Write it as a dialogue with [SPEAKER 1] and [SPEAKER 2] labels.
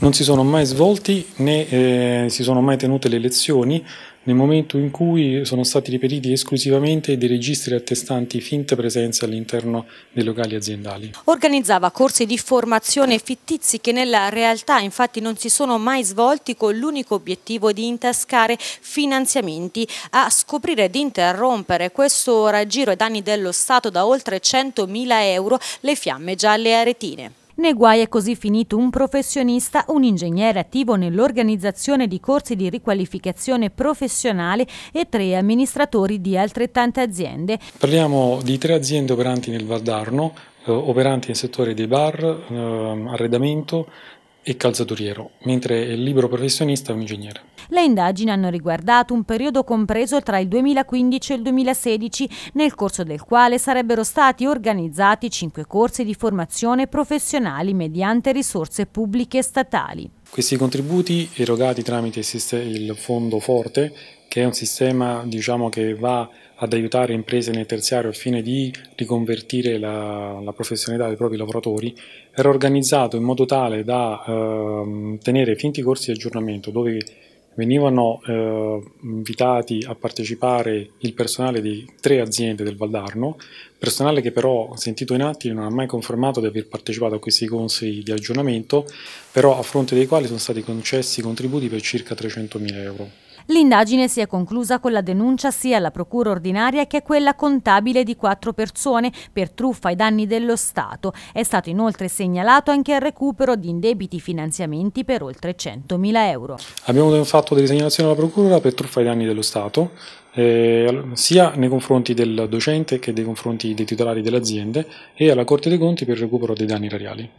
[SPEAKER 1] Non si sono mai svolti né eh, si sono mai tenute le elezioni nel momento in cui sono stati reperiti esclusivamente dei registri attestanti finte presenze all'interno dei locali aziendali.
[SPEAKER 2] Organizzava corsi di formazione fittizi che nella realtà infatti non si sono mai svolti con l'unico obiettivo di intascare finanziamenti a scoprire ed interrompere questo raggiro ai danni dello Stato da oltre 100.000 euro le fiamme gialle aretine. Nei guai è così finito un professionista, un ingegnere attivo nell'organizzazione di corsi di riqualificazione professionale e tre amministratori di altrettante aziende.
[SPEAKER 1] Parliamo di tre aziende operanti nel Valdarno, eh, operanti nel settore dei bar, ehm, arredamento, e calzaturiero, mentre il libero professionista è un ingegnere.
[SPEAKER 2] Le indagini hanno riguardato un periodo compreso tra il 2015 e il 2016, nel corso del quale sarebbero stati organizzati cinque corsi di formazione professionali mediante risorse pubbliche e statali.
[SPEAKER 1] Questi contributi erogati tramite il fondo forte che è un sistema diciamo, che va ad aiutare imprese nel terziario al fine di riconvertire la, la professionalità dei propri lavoratori, era organizzato in modo tale da eh, tenere finti corsi di aggiornamento dove venivano eh, invitati a partecipare il personale di tre aziende del Valdarno, personale che però sentito in atti non ha mai confermato di aver partecipato a questi consegni di aggiornamento, però a fronte dei quali sono stati concessi contributi per circa 300.000 euro.
[SPEAKER 2] L'indagine si è conclusa con la denuncia sia alla Procura ordinaria che a quella contabile di quattro persone per truffa ai danni dello Stato. È stato inoltre segnalato anche il recupero di indebiti finanziamenti per oltre 100.000 euro.
[SPEAKER 1] Abbiamo fatto delle segnalazioni alla Procura per truffa ai danni dello Stato, eh, sia nei confronti del docente che nei confronti dei titolari delle aziende e alla Corte dei Conti per il recupero dei danni erariali.